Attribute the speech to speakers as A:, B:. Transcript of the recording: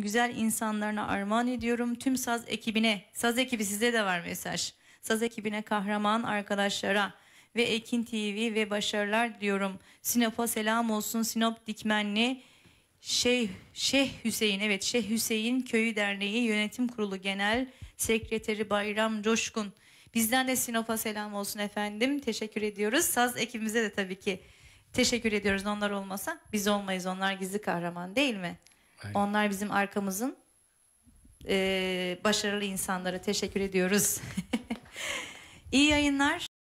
A: güzel insanlarına armağan ediyorum. Tüm saz ekibine, saz ekibi size de var mesaj. Saz ekibine kahraman arkadaşlara ve Ekin TV ve başarılar diyorum. Sinop'a selam olsun. Sinop Dikmenli Şeyh, Şeyh Hüseyin, evet Şeyh Hüseyin Köyü Derneği Yönetim Kurulu Genel Sekreteri Bayram Coşkun. Bizden de Sinop'a selam olsun efendim. Teşekkür ediyoruz. Saz ekibimize de tabii ki teşekkür ediyoruz. Onlar olmasa biz olmayız. Onlar gizli kahraman değil mi? Aynen. Onlar bizim arkamızın e, başarılı insanlara teşekkür ediyoruz.
B: İyi yayınlar.